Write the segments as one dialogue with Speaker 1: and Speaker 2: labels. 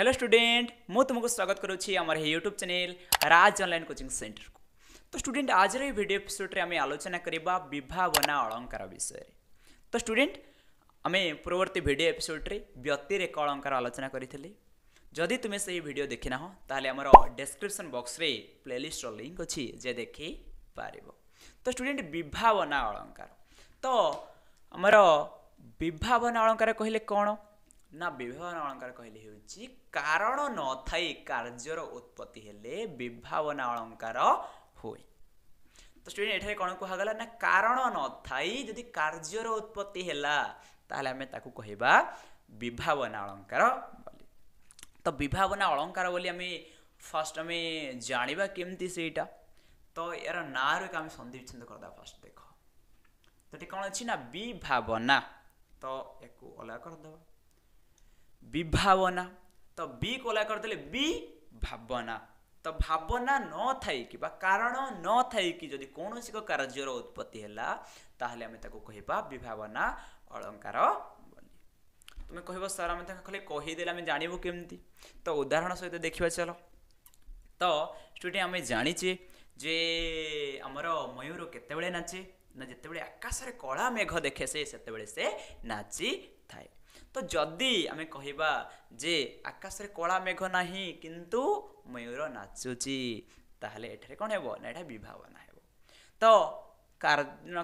Speaker 1: hello student मु स्वागत करुच्ची YouTube channel Raj online coaching centre को तो स्टूडेंट आज भिड एपिसोड्रे आम आलोचना करवा बहना अलंकार विषय तो स्टूडेंट आम पूर्ववर्ती भिड एपिसोड्रे व्यतिरेक अलंकार आलोचना करते जदि तुम्हें से भिड देखिना ताहले आमर डेस्क्रिप्सन बक्सरे प्लेलीस्ट्र लिंक अच्छी जे देखी पार तो स्टूडेंट बहना अलंकार तो आमर विभावना अलंकार कहले कौन ନା ବିଭାବନା ଅଳଙ୍କାର କହିଲେ ହେଉଛି କାରଣ ନଥାଇ କାର୍ଯ୍ୟର ଉତ୍ପତ୍ତି ହେଲେ ବିଭାବନା ଅଳଙ୍କାର ହୁଏ ତ ଷ୍ଟୁଡେଣ୍ଟ ଏଠାରେ କ'ଣ କୁହାଗଲା ନା କାରଣ ନଥାଇ ଯଦି କାର୍ଯ୍ୟର ଉତ୍ପତ୍ତି ହେଲା ତାହେଲେ ଆମେ ତାକୁ କହିବା ବିଭାବନା ଅଳଙ୍କାର ବୋଲି ତ ବିଭାବନା ଅଳଙ୍କାର ବୋଲି ଆମେ ଫାର୍ଷ୍ଟ ଆମେ ଜାଣିବା କେମିତି ସେଇଟା ତ ଏହାର ନାଁରୁ ଏକ ଆମେ ସନ୍ଧି ବିଚ୍ଛେଦ କରିଦେବା ଫାର୍ଷ୍ଟ ଦେଖ ତ ଏଠି କ'ଣ ଅଛି ନା ବିଭାବନା ତ ୟାକୁ ଅଲଗା କରିଦେବା ବିଭାବନା ତ ବି କୋଲା କରିଦେଲେ ବି ଭାବନା ତ ଭାବନା ନଥାଇକି ବା କାରଣ ନଥାଇକି ଯଦି କୌଣସି ଏକ କାର୍ଯ୍ୟର ଉତ୍ପତ୍ତି ହେଲା ତାହେଲେ ଆମେ ତାକୁ କହିବା ବିଭାବନା ଅଳଙ୍କାର ବୋଲି ତୁମେ କହିବ ସାର୍ ଆମେ ତାଙ୍କୁ ଖାଲି କହିଦେଲେ ଆମେ ଜାଣିବୁ କେମିତି ତ ଉଦାହରଣ ସହିତ ଦେଖିବା ଚାଲ ତ ଷ୍ଟୁଡେଣ୍ଟ ଆମେ ଜାଣିଛେ ଯେ ଆମର ମୟୂର କେତେବେଳେ ନାଚେ ନା ଯେତେବେଳେ ଆକାଶରେ କଳା ମେଘ ଦେଖେ ସେ ସେତେବେଳେ ସେ ନାଚିଥାଏ ତ ଯଦି ଆମେ କହିବା ଯେ ଆକାଶରେ କଳା ମେଘ ନାହିଁ କିନ୍ତୁ ମୟୂର ନାଚୁଛି ତାହେଲେ ଏଠାରେ କ'ଣ ହେବ ନା ଏଇଟା ବିଭାବନା ହେବ ତ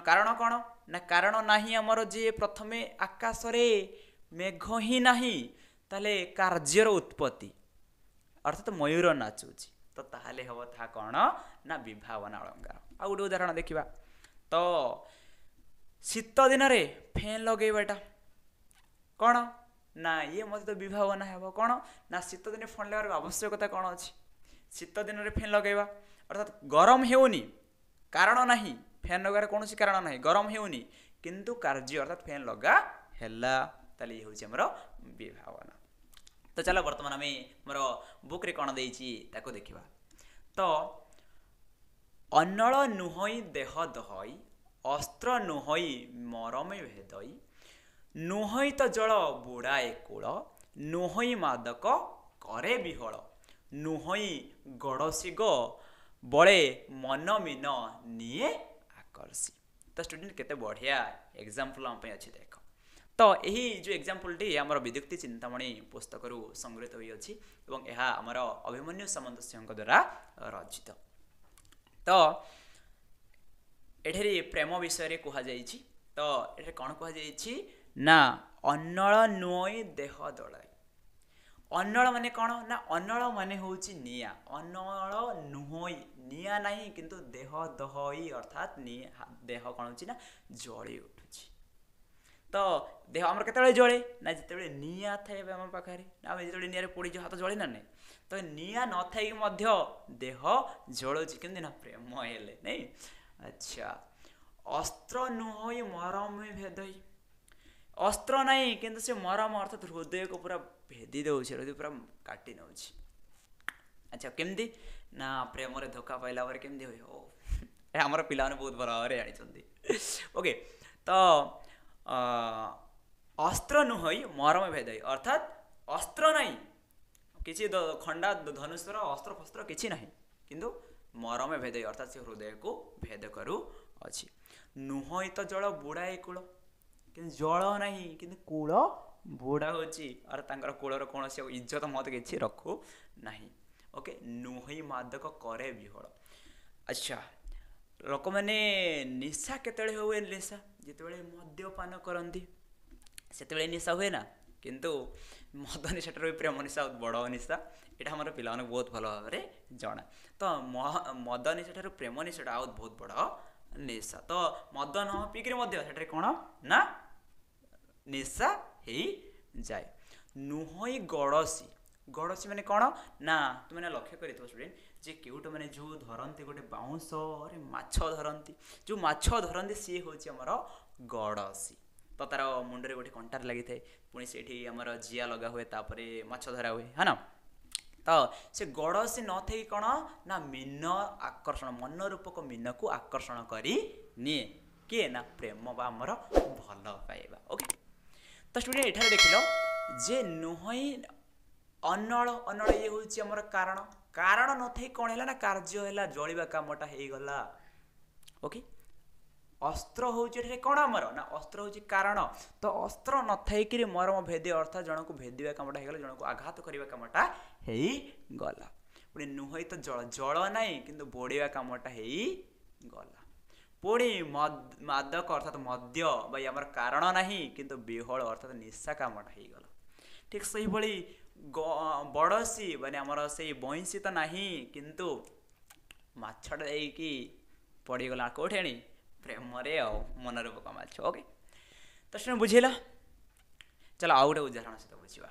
Speaker 1: କାରଣ କ'ଣ ନା କାରଣ ନାହିଁ ଆମର ଯିଏ ପ୍ରଥମେ ଆକାଶରେ ମେଘ ହିଁ ନାହିଁ ତାହେଲେ କାର୍ଯ୍ୟର ଉତ୍ପତ୍ତି ଅର୍ଥାତ୍ ମୟୂର ନାଚୁଛି ତ ତାହେଲେ ହେବ ତାହା କ'ଣ ନା ବିଭାବନା ଅଳଙ୍କାର ଆଉ ଗୋଟେ ଉଦାହରଣ ଦେଖିବା ତ ଶୀତ ଦିନରେ ଫ୍ୟାନ୍ ଲଗେଇବାଟା କ'ଣ ନା ଇଏ ମୋତେ ତ ବିଭାବନା ହେବ କ'ଣ ନା ଶୀତଦିନେ ଫ୍ୟାନ୍ ଲଗାଇବାର ଆବଶ୍ୟକତା କ'ଣ ଅଛି ଶୀତଦିନରେ ଫ୍ୟାନ୍ ଲଗାଇବା ଅର୍ଥାତ୍ ଗରମ ହେଉନି କାରଣ ନାହିଁ ଫ୍ୟାନ୍ ଲଗାଇବାର କୌଣସି କାରଣ ନାହିଁ ଗରମ ହେଉନି କିନ୍ତୁ କାର୍ଯ୍ୟ ଅର୍ଥାତ୍ ଫ୍ୟାନ୍ ଲଗା ହେଲା ତାହେଲେ ଇଏ ହେଉଛି ଆମର ବିଭାବନା ତ ଚାଲ ବର୍ତ୍ତମାନ ଆମେ ମୋର ବୁକ୍ରେ କ'ଣ ଦେଇଛି ତାକୁ ଦେଖିବା ତ ଅନଳ ନୁହଇଁ ଦେହ ଦହଇ ଅସ୍ତ୍ର ନୁହଇ ମରମେ ଭେଦଇ ନୁହଇଁ ତ ଜଳ ବୁଡ଼ାଏ କୂଳ ନୁହଇଁ ମାଦକ କରେ ବିହଳ ନୁହଇଁ ଗଡ଼ଶୀ ଗ ବଳେ ମନମିନ ନିଏ ଆକର୍ଷି ତ ଷ୍ଟୁଡ଼େଣ୍ଟ କେତେ ବଢ଼ିଆ ଏକ୍ଜାମ୍ପଲ୍ ଆମ ପାଇଁ ଅଛି ଦେଖ ତ ଏହି ଯେଉଁ ଏକ୍ଜାମ୍ପଲ୍ଟି ଆମର ବିଦ୍ୟୁକ୍ତି ଚିନ୍ତାମଣି ପୁସ୍ତକରୁ ସଂଗୃହୀତ ହୋଇଅଛି ଏବଂ ଏହା ଆମର ଅଭିମନ୍ୟୁ ସାମନ୍ତସିଂହଙ୍କ ଦ୍ୱାରା ରଚିତ ତ ଏଠାରେ ପ୍ରେମ ବିଷୟରେ କୁହାଯାଇଛି ତ ଏଠାରେ କ'ଣ କୁହାଯାଇଛି ନା ଅନଳ ନୁଏ ଦେହ ଦଳାଇ ଅନଳ ମାନେ କ'ଣ ନା ଅନଳ ମାନେ ହେଉଛି ନିଆଁ ଅନଳ ନୁହଁ ନିଆଁ ନାହିଁ କିନ୍ତୁ ଦେହ ଦହଇ ଅର୍ଥାତ୍ ଦେହ କ'ଣ ହେଉଛି ନା ଜଳି ଉଠୁଛି ତ ଦେହ ଆମର କେତେବେଳେ ଜଳେ ନା ଯେତେବେଳେ ନିଆଁ ଥାଏ ଏବେ ଆମ ପାଖରେ ନା ଆମେ ଯେତେବେଳେ ନିଆଁରେ ପୋଡ଼ିଛୁ ହାତ ଜଳେ ନା ନାହିଁ ତ ନିଆଁ ନଥାଇକି ମଧ୍ୟ ଦେହ ଜଳୁଛି କେମିତି ନା ପ୍ରେମ ହେଲେ ନାଇଁ ଆଚ୍ଛା ଅସ୍ତ୍ର ନୁହଁ ମରମ ଭେଦଇ ଅସ୍ତ୍ର ନାହିଁ କିନ୍ତୁ ସେ ମରମ ଅର୍ଥାତ୍ ହୃଦୟକୁ ପୁରା ଭେଦି ଦେଉଛି ହୃଦୟ ପୁରା କାଟି ନେଉଛି ଆଚ୍ଛା କେମିତି ନା ପ୍ରେମରେ ଧୋକା ପାଇଲା ପରେ କେମିତି ହୁଏ ଓ ଆମର ପିଲାମାନେ ବହୁତ ଭଲ ଭାବରେ ଜାଣିଛନ୍ତି ଓକେ ତ ଅସ୍ତ୍ର ନୁହୋଇ ମରମ ଭେଦ ହୋଇ ଅର୍ଥାତ୍ ଅସ୍ତ୍ର ନାହିଁ କିଛି ଖଣ୍ଡା ଧନୁଷର ଅସ୍ତ୍ର ଫସ୍ତ୍ର କିଛି ନାହିଁ କିନ୍ତୁ ମରମ ଭେଦ ହୋଇ ଅର୍ଥାତ୍ ସେ ହୃଦୟକୁ ଭେଦ କରୁଅଛି ନୁହଁ ତ ଜଳ ବୁଡ଼ାଏ କୂଳ କିନ୍ତୁ ଜଳ ନାହିଁ କିନ୍ତୁ କୂଳ ବୁଡ଼ା ହେଉଛି ଅର୍ ତାଙ୍କର କୂଳର କୌଣସି ଇଜ୍ଜତ ମତ କିଛି ରଖୁ ନାହିଁ ଓକେ ନୁହେଁ ମାଦକ କରେ ବିହଳ ଆଚ୍ଛା ଲୋକମାନେ ନିଶା କେତେବେଳେ ହୁଏ ନିଶା ଯେତେବେଳେ ମଦ୍ୟପାନ କରନ୍ତି ସେତେବେଳେ ନିଶା ହୁଏ ନା କିନ୍ତୁ ମଦ ନିଶାଠାରୁ ବି ପ୍ରେମ ନିଶା ବଡ଼ ନିଶା ଏଇଟା ଆମର ପିଲାମାନଙ୍କୁ ବହୁତ ଭଲ ଭାବରେ ଜଣା ତ ମଦ ନିଶାଠାରୁ ପ୍ରେମ ନିଶାଟା ଆଉ ବହୁତ ବଡ଼ ନିଶା ତ ମଦ ନ ପିଇକିରି ମଧ୍ୟ ସେଠାରେ କ'ଣ ନା নেশা হয়ে নুহই গড়সি গড়সি মানে কোণ না তুমি লক্ষ্য করে স্টুডেন্ট যে কেউটা মানে যে ধরতে গোটে বাউঁশরে মাছ ধরতে যে মাছ ধরতে সি হচ্ছে আমার গড়সি ତ ତା'ର ମୁଣ୍ଡରେ ଗୋଟେ କଣ୍ଟାରେ ଲାଗିଥାଏ ପୁଣି ସେଇଠି ଆମର ଜିଆ ଲଗା ହୁଏ ତାପରେ ମାଛ ଧରା ହୁଏ ହଁ ନା ତ ସେ ଗଡ଼ସି ନଥାଇ କ'ଣ ନା ମୀନ ଆକର୍ଷଣ ମନରୂପକ ମୀନକୁ ଆକର୍ଷଣ କରି ନିଏ କିଏ ନା ପ୍ରେମ ବା ଆମର ଭଲ ପାଇବା ଓକେ ତ ଷ୍ଟୁଡେଣ୍ଟ ଏଠାରେ ଦେଖିଲ ଯେ ନୁହଁ ଅନଳ ଅନଳ ଇଏ ହେଉଛି ଆମର କାରଣ କାରଣ ନଥାଇ କ'ଣ ହେଲା ନା କାର୍ଯ୍ୟ ହେଲା ଜଳିବା କାମଟା ହେଇଗଲା ଓକେ ଅସ୍ତ୍ର ହେଉଛି ଏଠାରେ କ'ଣ ଆମର ନା ଅସ୍ତ୍ର ହେଉଛି କାରଣ ତ ଅସ୍ତ୍ର ନଥାଇକିରି ମରମ ଭେଦି ଅର୍ଥାତ୍ ଜଣକୁ ଭେଦିବା କାମଟା ହେଇଗଲା ଜଣକୁ ଆଘାତ କରିବା କାମଟା ହେଇଗଲା ପୁଣି ନୁହଁ ତ ଜଳ ଜଳ ନାହିଁ କିନ୍ତୁ ବୋଡ଼ିବା କାମଟା ହେଇଗଲା ପୁଣି ମାଦକ ଅର୍ଥାତ୍ ମଦ୍ୟ ବା ଆମର କାରଣ ନାହିଁ କିନ୍ତୁ ବିହଳ ଅର୍ଥାତ୍ ନିଶା କାମଟା ହେଇଗଲା ଠିକ୍ ସେହିଭଳି ବଡ଼ସି ମାନେ ଆମର ସେଇ ବଇଁଶୀ ତ ନାହିଁ କିନ୍ତୁ ମାଛଟା ଯାଇକି ପଡ଼ିଗଲା କେଉଁଠି ଆଣି ପ୍ରେମରେ ଆଉ ମନରେ ପକା ମାଛ ଓକେ ତ ସେଣୁ ବୁଝିଲା ଚାଲ ଆଉ ଗୋଟେ ଉଦାହରଣ ସହିତ ବୁଝିବା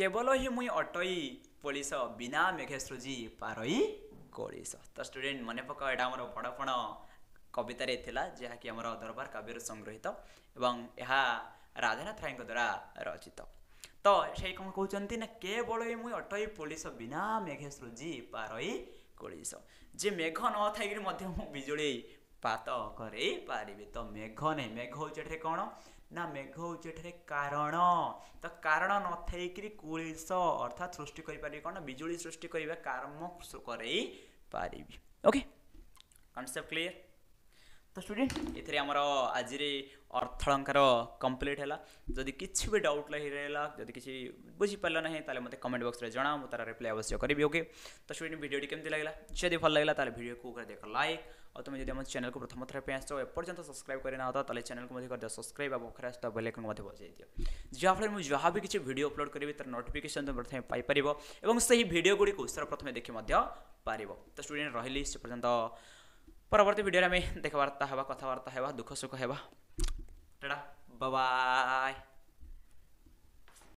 Speaker 1: କେବଳ ହିଁ ମୁଇଁ ଅଟଇ ପୋଲିସ ବିନା ମେଘେ ସୃଜି ପାରଇ କୋଳିସ ତ ଷ୍ଟୁଡେଣ୍ଟ ମନେ ପକାଅ ଏଇଟା ଆମର ବଡ଼ ବଡ଼ କବିତାରେ ଥିଲା ଯାହାକି ଆମର ଦରବାର କାବ୍ୟରୁ ସଂଗୃହୀତ ଏବଂ ଏହା ରାଧାନାଥ ରାୟଙ୍କ ଦ୍ୱାରା ରଚିତ ତ ସେଇ କ'ଣ କହୁଛନ୍ତି ନା କେବଳ ମୁଇଁ ଅଟଇ ପୋଲିସ ବିନା ମେଘେ ସୃଜି ପାରଇ କୋଳିଶ ଯେ ମେଘ ନ ଥାଇକିରି ମଧ୍ୟ ମୁଁ ବିଜୁଳି ପାତ କରେଇ ପାରିବି ତ ମେଘ ନାହିଁ ମେଘ ହେଉଛି ଏଠାରେ କ'ଣ ନା ମେଘ ହେଉଛି ଏଠାରେ କାରଣ ତ କାରଣ ନ ଥାଇକିରି କୋଳିଶ ଅର୍ଥାତ୍ ସୃଷ୍ଟି କରିପାରିବି କ'ଣ ବିଜୁଳି ସୃଷ୍ଟି କରିବା କର୍ମ କରେଇ ପାରିବି ଓକେ କନସେପ୍ଟ କ୍ଲିୟର तो स्टूडेंट एम आज अर्थलंकार कम्प्लीट है जदि किसी भी डाउट रहा जदि किसी बुझीपारा तेल मतलब कमेंट बक्स में जहाँ मुझे रिप्लाई अवश्य करी ओके तो स्टूडेंट भिडियोटी कमी लगेगा जब भल लगेगा तो भिडियो को देख लाइक और तुम जब चैनल को प्रथम थर पर आस एपर्त सब्सक्राइब करना होता तो चैनल को कर सब्सक्राइब और पाखे आसता बेल आइकन को बजाई दि जहाँफल में जहाँ भी किसी भिडियो अपलोड करी तर नोटिकेसन तुम प्रथम पाइपर और से ही भिडियो गुड़ी सर प्रथम देखिपार तो स्टूडेंट रही सपर्यंत ପରବର୍ତ୍ତୀ ଭିଡ଼ିଓରେ ଆମେ ଦେଖାବାର୍ତ୍ତା ହେବା କଥାବାର୍ତ୍ତା ହେବା ଦୁଃଖ ସୁଖ ହେବା ଟାଟା ବାଏ